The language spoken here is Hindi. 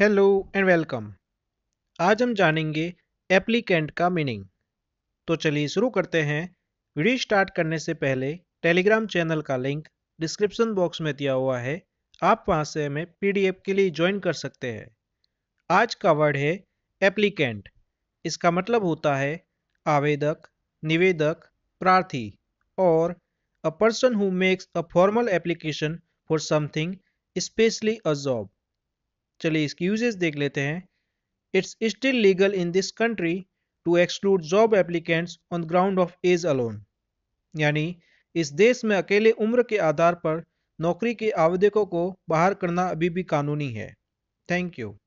हेलो एंड वेलकम आज हम जानेंगे एप्लीकेंट का मीनिंग तो चलिए शुरू करते हैं वीडियो स्टार्ट करने से पहले टेलीग्राम चैनल का लिंक डिस्क्रिप्शन बॉक्स में दिया हुआ है आप वहां से हमें पीडीएफ के लिए ज्वाइन कर सकते हैं आज का वर्ड है एप्लीकेंट इसका मतलब होता है आवेदक निवेदक प्रार्थी और a person who makes a formal application for something specially a job चलिए इसकी यूजेज देख लेते हैं it's still legal in this country to exclude job applicants on ground of age alone यानी इस देश में अकेले उम्र के आधार पर नौकरी के आवेदकों को बाहर करना अभी भी कानूनी है थैंक यू